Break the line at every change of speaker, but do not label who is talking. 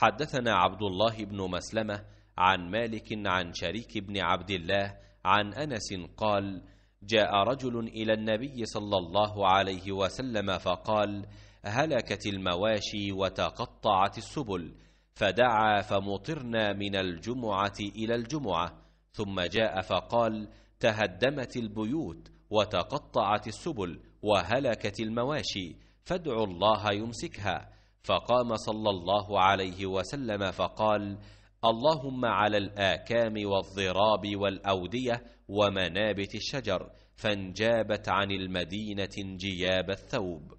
حدثنا عبد الله بن مسلمة عن مالك عن شريك بن عبد الله عن أنس قال جاء رجل إلى النبي صلى الله عليه وسلم فقال هلكت المواشي وتقطعت السبل فدعا فمطرنا من الجمعة إلى الجمعة ثم جاء فقال تهدمت البيوت وتقطعت السبل وهلكت المواشي فادعوا الله يمسكها فقام صلى الله عليه وسلم فقال اللهم على الآكام والضراب والأودية ومنابت الشجر فانجابت عن المدينة انجياب الثوب